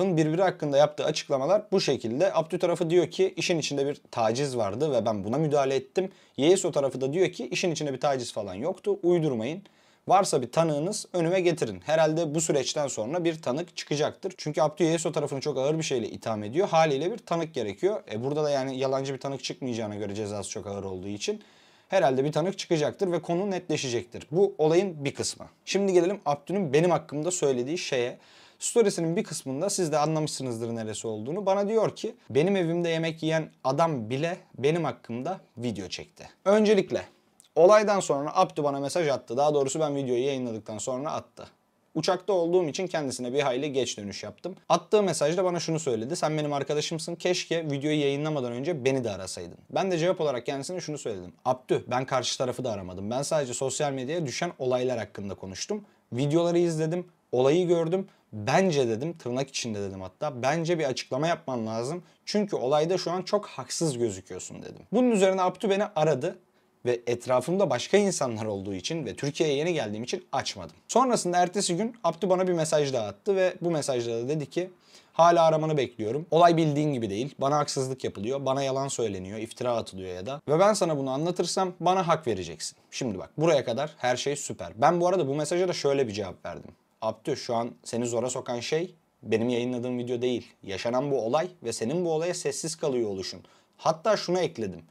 birbiri hakkında yaptığı açıklamalar bu şekilde. Abdü tarafı diyor ki işin içinde bir taciz vardı ve ben buna müdahale ettim. Yeso tarafı da diyor ki işin içinde bir taciz falan yoktu. Uydurmayın. Varsa bir tanığınız önüme getirin. Herhalde bu süreçten sonra bir tanık çıkacaktır. Çünkü Abdü Yeso tarafını çok ağır bir şeyle itham ediyor. Haliyle bir tanık gerekiyor. E burada da yani yalancı bir tanık çıkmayacağına göre cezası çok ağır olduğu için herhalde bir tanık çıkacaktır ve konu netleşecektir. Bu olayın bir kısmı. Şimdi gelelim Abdü'nün benim hakkımda söylediği şeye. Storiesinin bir kısmında siz de anlamışsınızdır neresi olduğunu. Bana diyor ki benim evimde yemek yiyen adam bile benim hakkımda video çekti. Öncelikle olaydan sonra Abdü bana mesaj attı. Daha doğrusu ben videoyu yayınladıktan sonra attı. Uçakta olduğum için kendisine bir hayli geç dönüş yaptım. Attığı mesajda bana şunu söyledi. Sen benim arkadaşımsın. Keşke videoyu yayınlamadan önce beni de arasaydın. Ben de cevap olarak kendisine şunu söyledim. Abdü ben karşı tarafı da aramadım. Ben sadece sosyal medyaya düşen olaylar hakkında konuştum. Videoları izledim. Olayı gördüm Bence dedim tırnak içinde dedim hatta. Bence bir açıklama yapman lazım. Çünkü olayda şu an çok haksız gözüküyorsun dedim. Bunun üzerine Abdü beni aradı ve etrafımda başka insanlar olduğu için ve Türkiye'ye yeni geldiğim için açmadım. Sonrasında ertesi gün Abdü bana bir mesaj daha attı ve bu mesajda da dedi ki Hala aramanı bekliyorum. Olay bildiğin gibi değil. Bana haksızlık yapılıyor, bana yalan söyleniyor, iftira atılıyor ya da. Ve ben sana bunu anlatırsam bana hak vereceksin. Şimdi bak buraya kadar her şey süper. Ben bu arada bu mesaja da şöyle bir cevap verdim. Abdü şu an seni zora sokan şey benim yayınladığım video değil. Yaşanan bu olay ve senin bu olaya sessiz kalıyor oluşun. Hatta şunu ekledim.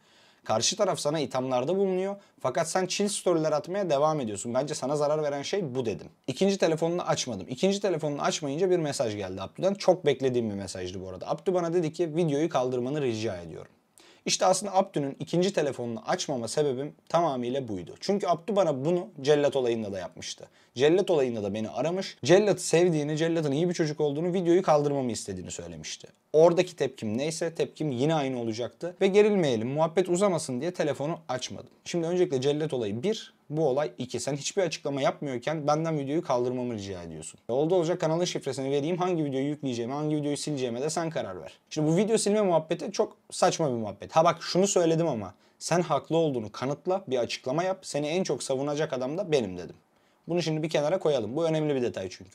Karşı taraf sana ithamlarda bulunuyor fakat sen chill storyler atmaya devam ediyorsun. Bence sana zarar veren şey bu dedim. İkinci telefonunu açmadım. İkinci telefonunu açmayınca bir mesaj geldi Abdü'den. Çok beklediğim bir mesajdı bu arada. Abdü bana dedi ki videoyu kaldırmanı rica ediyorum. İşte aslında Abdü'nün ikinci telefonunu açmama sebebim tamamıyla buydu. Çünkü Abdü bana bunu cellat olayında da yapmıştı. Cellat olayında da beni aramış. Cellat'ı sevdiğini, Cellat'ın iyi bir çocuk olduğunu, videoyu kaldırmamı istediğini söylemişti. Oradaki tepkim neyse tepkim yine aynı olacaktı. Ve gerilmeyelim, muhabbet uzamasın diye telefonu açmadım. Şimdi öncelikle cellat olayı bir, bu olay 2. Sen hiçbir açıklama yapmıyorken benden videoyu kaldırmamı rica ediyorsun. E oldu olacak kanalın şifresini vereyim. Hangi videoyu yükleyeceğime, hangi videoyu sileceğime de sen karar ver. Şimdi bu video silme muhabbeti çok saçma bir muhabbet. Ha bak şunu söyledim ama sen haklı olduğunu kanıtla, bir açıklama yap. Seni en çok savunacak adam da benim dedim. Bunu şimdi bir kenara koyalım. Bu önemli bir detay çünkü.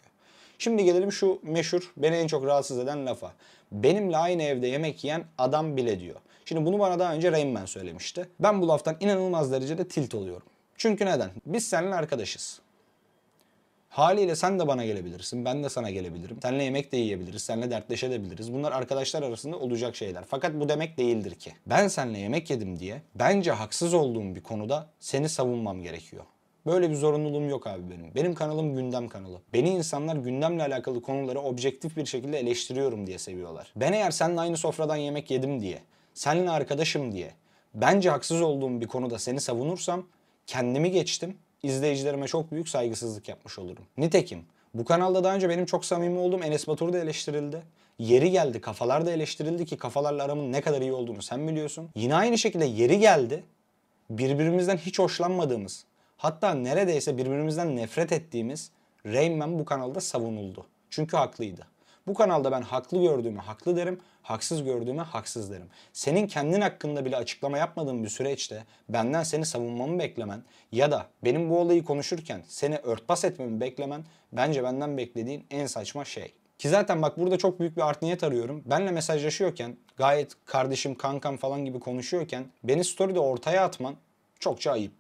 Şimdi gelelim şu meşhur beni en çok rahatsız eden lafa. Benimle aynı evde yemek yiyen adam bile diyor. Şimdi bunu bana daha önce Rain Man söylemişti. Ben bu laftan inanılmaz derecede tilt oluyorum. Çünkü neden? Biz seninle arkadaşız. Haliyle sen de bana gelebilirsin, ben de sana gelebilirim. Seninle yemek de yiyebiliriz, seninle dertleşebiliriz. Bunlar arkadaşlar arasında olacak şeyler. Fakat bu demek değildir ki. Ben seninle yemek yedim diye bence haksız olduğum bir konuda seni savunmam gerekiyor. Böyle bir zorunluluğum yok abi benim. Benim kanalım gündem kanalı. Beni insanlar gündemle alakalı konuları objektif bir şekilde eleştiriyorum diye seviyorlar. Ben eğer seninle aynı sofradan yemek yedim diye, seninle arkadaşım diye, bence haksız olduğum bir konuda seni savunursam kendimi geçtim. İzleyicilerime çok büyük saygısızlık yapmış olurum. Nitekim bu kanalda daha önce benim çok samimi olduğum Enes Batur da eleştirildi. Yeri geldi kafalar da eleştirildi ki kafalarla aramın ne kadar iyi olduğunu sen biliyorsun. Yine aynı şekilde yeri geldi birbirimizden hiç hoşlanmadığımız hatta neredeyse birbirimizden nefret ettiğimiz Rayman bu kanalda savunuldu. Çünkü haklıydı. Bu kanalda ben haklı gördüğümü haklı derim, haksız gördüğümü haksız derim. Senin kendin hakkında bile açıklama yapmadığın bir süreçte benden seni savunmamı beklemen ya da benim bu olayı konuşurken seni örtbas etmemi beklemen bence benden beklediğin en saçma şey. Ki zaten bak burada çok büyük bir art niyet arıyorum. Benle mesajlaşıyorken gayet kardeşim kankam falan gibi konuşuyorken beni story'de ortaya atman çokça ayıp.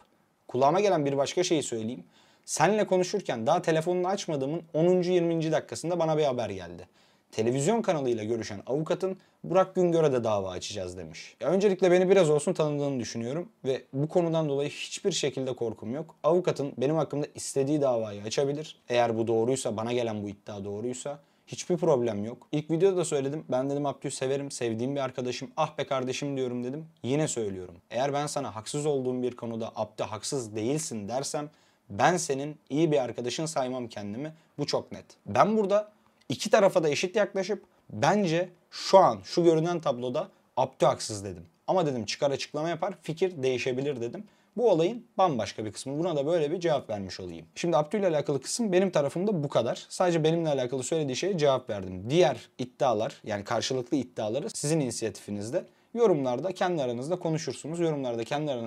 Kulağıma gelen bir başka şeyi söyleyeyim. Senle konuşurken daha telefonunu açmadığımın 10. 20. dakikasında bana bir haber geldi. Televizyon kanalıyla görüşen avukatın Burak Güngör'e de dava açacağız demiş. Ya öncelikle beni biraz olsun tanıdığını düşünüyorum ve bu konudan dolayı hiçbir şekilde korkum yok. Avukatın benim hakkımda istediği davayı açabilir. Eğer bu doğruysa, bana gelen bu iddia doğruysa Hiçbir problem yok. İlk videoda da söyledim. Ben dedim Abdül severim, sevdiğim bir arkadaşım. Ah be kardeşim diyorum dedim. Yine söylüyorum. Eğer ben sana haksız olduğum bir konuda Abdü haksız değilsin dersem ben senin iyi bir arkadaşın saymam kendimi. Bu çok net. Ben burada iki tarafa da eşit yaklaşıp bence şu an şu görünen tabloda Abdü haksız dedim. Ama dedim çıkar açıklama yapar fikir değişebilir dedim. Bu olayın bambaşka bir kısmı. Buna da böyle bir cevap vermiş olayım. Şimdi Abdü ile alakalı kısım benim tarafımda bu kadar. Sadece benimle alakalı söylediği şeye cevap verdim. Diğer iddialar yani karşılıklı iddiaları sizin inisiyatifinizde yorumlarda kendi aranızda konuşursunuz. Yorumlarda kendi aranızda